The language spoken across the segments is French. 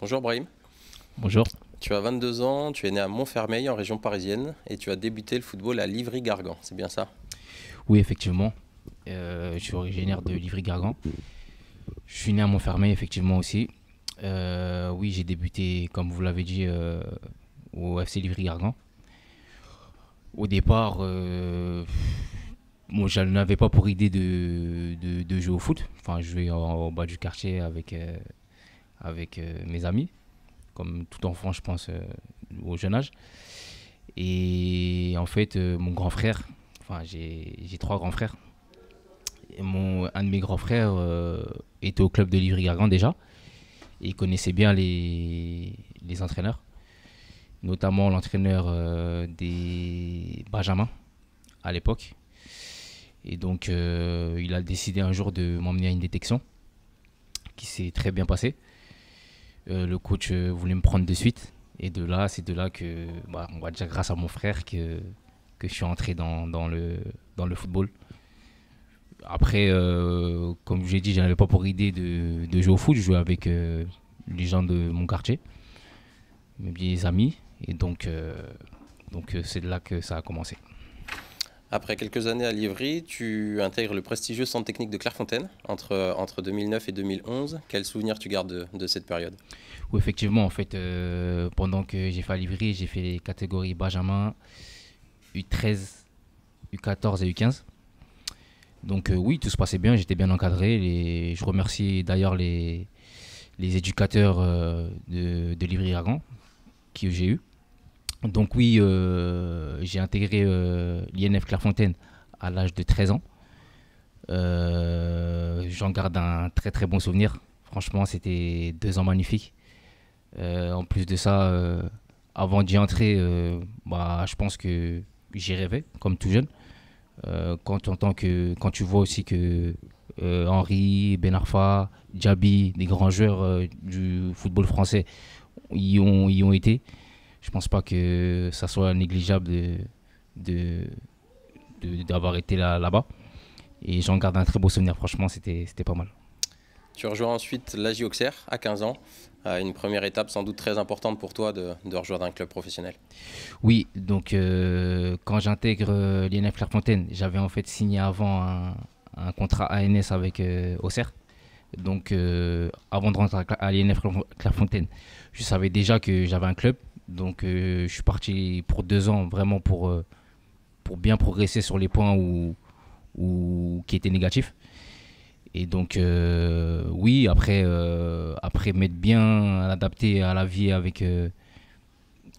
Bonjour Brahim. Bonjour. Tu as 22 ans, tu es né à Montfermeil en région parisienne et tu as débuté le football à Livry-Gargan, c'est bien ça Oui, effectivement. Euh, je suis originaire de Livry-Gargan. Je suis né à Montfermeil, effectivement aussi. Euh, oui, j'ai débuté, comme vous l'avez dit, euh, au FC Livry-Gargan. Au départ, moi, je n'avais pas pour idée de, jouer au foot. Enfin, je jouais en, en bas du quartier avec, avec mes amis comme tout enfant, je pense, euh, au jeune âge. Et en fait, euh, mon grand frère, enfin, j'ai trois grands frères. mon, un de mes grands frères euh, était au club de Livry-Gargan déjà. Et il connaissait bien les, entraîneurs, notamment l'entraîneur des Benjamin à l'époque. Et donc, il a décidé un jour de m'emmener à une détection qui s'est très bien passée. Euh, le coach euh, voulait me prendre de suite. Et de là, c'est de là que, bah, on grâce à mon frère, que, que je suis entré dans, le, dans le football. Après, euh, je comme j'ai dit, je n'avais pas pour idée de, jouer au foot. Je jouais avec les gens de mon quartier, mes amis. Et donc, donc c'est de là que ça a commencé. Après quelques années à Livry, tu intègres le prestigieux centre technique de Clairefontaine entre, entre 2009 et 2011. Quels souvenirs tu gardes de, cette période Oui, effectivement, en fait, euh, pendant que j'ai fait à Livry, j'ai fait les catégories Benjamin, U13, U14 et U15. Donc euh, oui, tout se passait bien, j'étais bien encadré. je remercie d'ailleurs les, les éducateurs euh, de, de livry qui que j'ai eu donc oui, euh, j'ai intégré euh, l'INF Clairefontaine à l'âge de 13 ans. Euh, j'en garde un très très bon souvenir. Franchement, c'était deux ans magnifiques. en plus de ça, avant d'y entrer, bah, je pense que j'y rêvais, comme tout jeune. quand, que, quand tu vois aussi que Henri, Benarfa, Djabi, des grands joueurs du football français, y ont été je pense pas que ça soit négligeable de, d'avoir été là, là-bas. Et j'en garde un très beau souvenir, franchement, c'était, pas mal. Tu rejoins ensuite l'AJ Auxerre à 15 ans, euh, une première étape sans doute très importante pour toi de, rejoindre un club professionnel. Oui, donc euh, quand j'intègre euh, l'INF Clairefontaine, j'avais en fait signé avant un, contrat ANS avec Auxerre. Donc avant de rentrer à l'INF Clairefontaine, je savais déjà que j'avais un club, donc euh, je suis parti pour deux ans vraiment pour, euh, pour bien progresser sur les points où, où, qui étaient négatifs. Et donc, euh, oui, après, après m'être bien adapté à la vie avec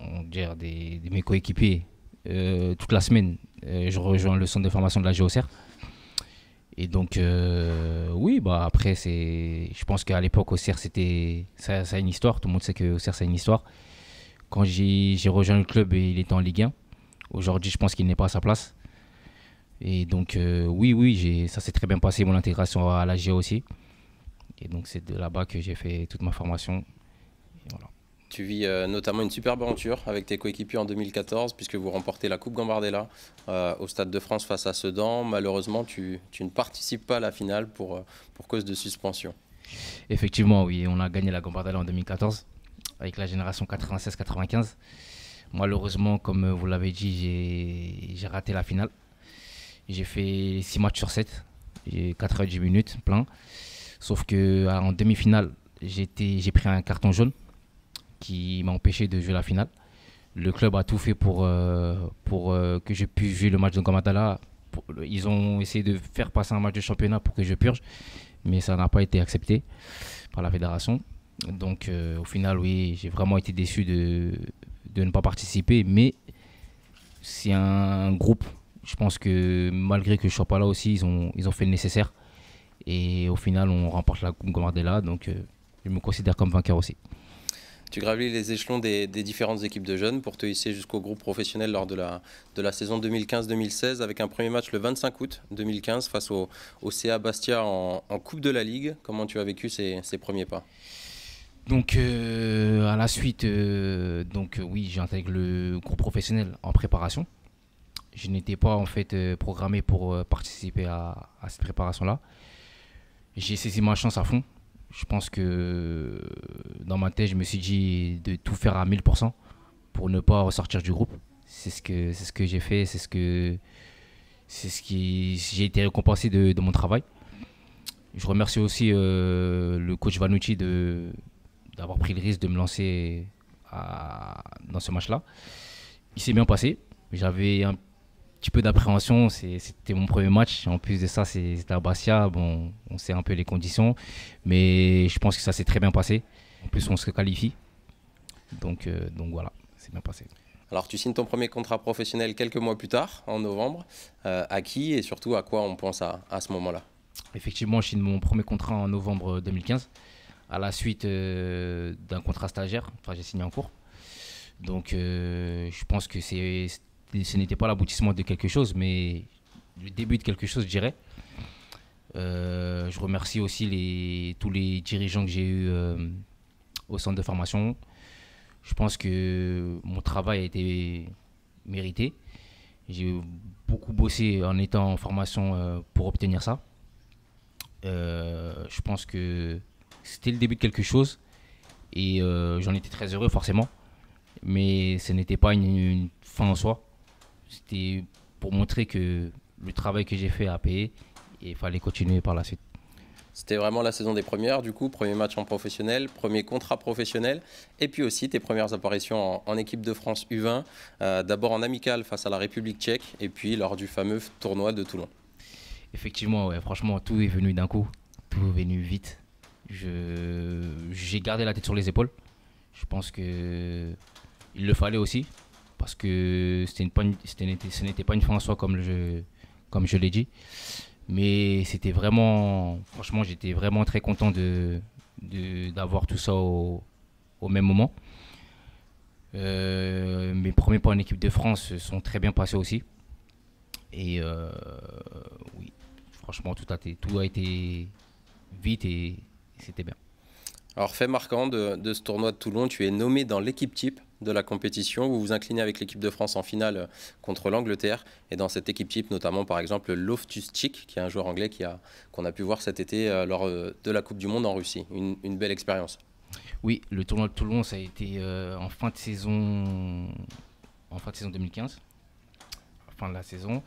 on des, mes coéquipiers toute la semaine, je rejoins le centre de formation de la GOCR. Et donc, oui, bah, après, je pense qu'à l'époque, au CER, ça, ça a une histoire. Tout le monde sait que au CER, ça a une histoire. Quand j'ai rejoint le club, il était en Ligue 1. Aujourd'hui, je pense qu'il n'est pas à sa place. Et donc, euh, oui, oui, ça s'est très bien passé, mon intégration à la G. aussi. Et donc, c'est de là-bas que j'ai fait toute ma formation. Tu vis euh, notamment une superbe aventure avec tes coéquipiers en 2014, puisque vous remportez la Coupe Gambardella euh, au Stade de France face à Sedan. Malheureusement, tu, ne participes pas à la finale pour, pour cause de suspension. Effectivement, oui, on a gagné la Gambardella en 2014 avec la génération 96-95. Malheureusement, comme euh, vous l'avez dit, j'ai raté la finale. J'ai fait 6 matchs sur 7, 90 minutes, plein. Sauf que euh, en demi-finale, j'ai pris un carton jaune qui m'a empêché de jouer la finale. Le club a tout fait pour, euh, que je pu jouer le match de Gamatala. Ils ont essayé de faire passer un match de championnat pour que je purge, mais ça n'a pas été accepté par la fédération. Donc euh, au final, oui, j'ai vraiment été déçu de, de ne pas participer, mais c'est un, groupe. Je pense que malgré que je ne sois pas là aussi, ils ont, ils ont fait le nécessaire. Et au final, on remporte la Coupe Gomardella. donc euh, je me considère comme vainqueur aussi. Tu gravis les échelons des, des, différentes équipes de jeunes pour te hisser jusqu'au groupe professionnel lors de la, de la saison 2015-2016 avec un premier match le 25 août 2015 face au, au CA Bastia en, en, Coupe de la Ligue. Comment tu as vécu ces, ces premiers pas donc euh, à la suite, euh, donc euh, oui, j'intègre le groupe professionnel en préparation. Je n'étais pas en fait programmé pour participer à, cette préparation-là. J'ai saisi ma chance à fond. Je pense que dans ma tête, je me suis dit de tout faire à 1000% pour ne pas ressortir du groupe. C'est ce que c'est ce que j'ai fait, c'est ce que c'est ce qui j'ai été récompensé de, mon travail. Je remercie aussi le coach Vanucci de d'avoir pris le risque de me lancer dans ce match-là. Il s'est bien passé. J'avais un petit peu d'appréhension. C'était mon premier match. En plus de ça, c'est à Bastia. Bon, on sait un peu les conditions. Mais je pense que ça s'est très bien passé. En plus, on se qualifie. Donc, euh, donc voilà, c'est bien passé. Alors, tu signes ton premier contrat professionnel quelques mois plus tard, en novembre. Euh, à qui et surtout à quoi on pense à ce moment-là Effectivement, je signe mon premier contrat en novembre 2015 à la suite euh, d'un contrat stagiaire. Enfin, j'ai signé en cours. Donc, euh, je pense que c'est, ce n'était pas l'aboutissement de quelque chose, mais le début de quelque chose, je dirais. Euh, je remercie aussi les, tous les dirigeants que j'ai eu au centre de formation. Je pense que mon travail a été mérité. J'ai beaucoup bossé en étant en formation pour obtenir ça. je pense que c'était le début de quelque chose. Et euh, j'en étais très heureux, forcément. Mais ce n'était pas une, fin en soi. C'était pour montrer que le travail que j'ai fait a payé et il fallait continuer par la suite. C'était vraiment la saison des premières, du coup, premier match en professionnel, premier contrat professionnel, et puis aussi tes premières apparitions en, équipe de France U20, euh, d'abord en amical face à la République tchèque, et puis lors du fameux tournoi de Toulon. Effectivement, franchement, tout est venu d'un coup, tout est venu vite j'ai gardé la tête sur les épaules. Je pense que il le fallait aussi parce que c'était une, ce n'était pas une fin en soi comme je, comme je l'ai dit. Mais c'était vraiment, franchement, j'étais vraiment très content de, d'avoir tout ça au, même moment. Euh, mes premiers points en équipe de France se sont très bien passés aussi. Et euh, oui, franchement, tout a, tout a été vite et c'était bien. Alors, fait marquant de, ce tournoi de Toulon, tu es nommé dans l'équipe type de la compétition. Vous vous inclinez avec l'équipe de France en finale euh, contre l'Angleterre. Et dans cette équipe type, notamment par exemple Loftus Cheek, qui est un joueur anglais qu'on a, pu voir cet été euh, lors euh, de la Coupe du Monde en Russie. Une, belle expérience. Oui, le tournoi de Toulon, ça a été en fin de saison, en fin de saison 2015, fin de la saison.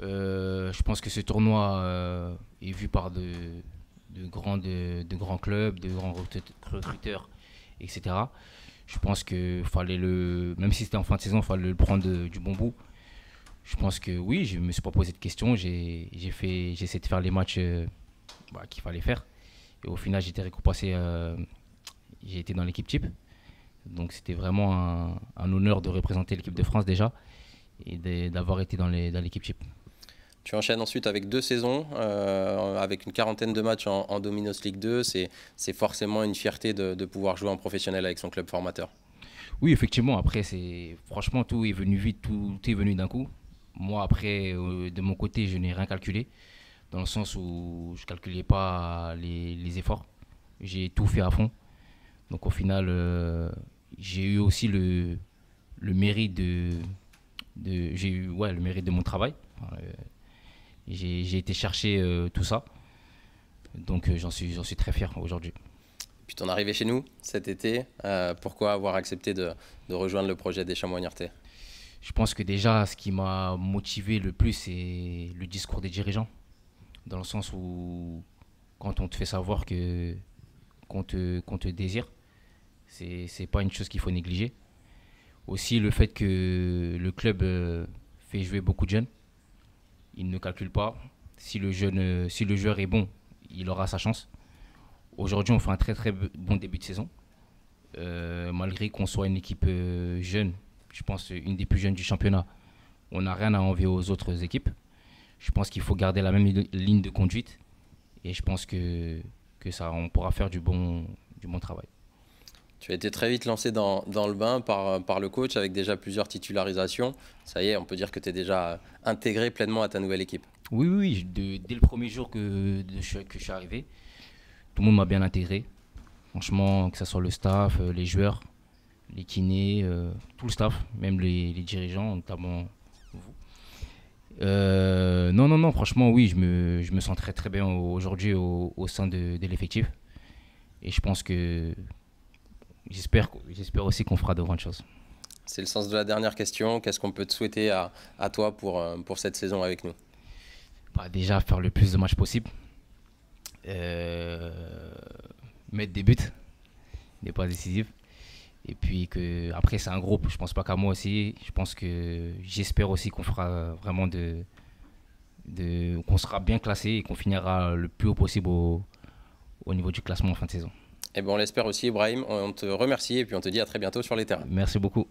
je pense que ce tournoi est vu par de, de, grands, de, grands clubs, de grands recruteurs, etc. Je pense que fallait le, même si c'était en fin de saison, il fallait le prendre euh, du bon bout. Je pense que oui, je me suis pas posé de questions. J'ai fait, essayé de faire les matchs euh, bah, qu'il fallait faire. Et au final, j'ai été récompensé. Euh, j'ai été dans l'équipe type. Donc c'était vraiment un, honneur de représenter l'équipe de France déjà et d'avoir été dans l'équipe dans type. Tu enchaînes ensuite avec deux saisons, euh, avec une quarantaine de matchs en, Dominos League 2. C'est forcément une fierté de, pouvoir jouer en professionnel avec son club formateur. Oui, effectivement. Après, c'est franchement, tout est venu vite, tout est venu d'un coup. Moi, après, euh, de mon côté, je n'ai rien calculé, dans le sens où je ne calculais pas les, efforts. J'ai tout fait à fond. Donc, au final, euh, j'ai eu aussi le, le mérite de, de j'ai eu ouais, le mérite de mon travail. J'ai été chercher euh, tout ça. Donc euh, j'en suis, suis très fier aujourd'hui. Puis ton arrivée chez nous cet été, euh, pourquoi avoir accepté de, rejoindre le projet des Chamois Je pense que déjà, ce qui m'a motivé le plus, c'est le discours des dirigeants. Dans le sens où, quand on te fait savoir que qu'on te, désire, c'est n'est pas une chose qu'il faut négliger. Aussi, le fait que le club fait jouer beaucoup de jeunes il ne calcule pas. Si le, jeune, si le joueur est bon, il aura sa chance. Aujourd'hui, on fait un très très bon début de saison. Euh, malgré qu'on soit une équipe euh, jeune, je pense une des plus jeunes du championnat, on n'a rien à envier aux autres équipes. Je pense qu'il faut garder la même ligne de conduite et je pense que, que ça, on pourra faire du bon, du bon travail. Tu as été très vite lancé dans, le bain euh, par, le coach avec déjà plusieurs titularisations. Ça y est, on peut dire que tu es déjà euh, intégré pleinement à ta nouvelle équipe. Oui, oui, dès le premier jour que, je suis arrivé, tout le monde m'a bien intégré. Franchement, que ce soit le staff, euh, les joueurs, les kinés, tout le staff, même les, dirigeants, notamment vous. non, non, non, franchement, oui, je me, sens très, très bien aujourd'hui au, sein de l'effectif. Et je pense que j'espère, aussi qu'on fera de grandes choses. C'est le sens de la dernière question. Qu'est-ce qu'on peut te souhaiter à, toi pour, euh, pour cette saison avec nous bah, Déjà, faire le plus de matchs possible. Euh, mettre des buts, des pas décisif Et puis que, après, c'est un groupe. Je pense pas qu'à moi aussi. Je pense que j'espère aussi qu'on fera vraiment de. qu'on sera bien classé et qu'on finira le plus haut possible au niveau du classement en fin de saison. Et eh bon, on l'espère aussi, Ibrahim. On te remercie et puis on te dit à très bientôt sur les terrains. Merci beaucoup.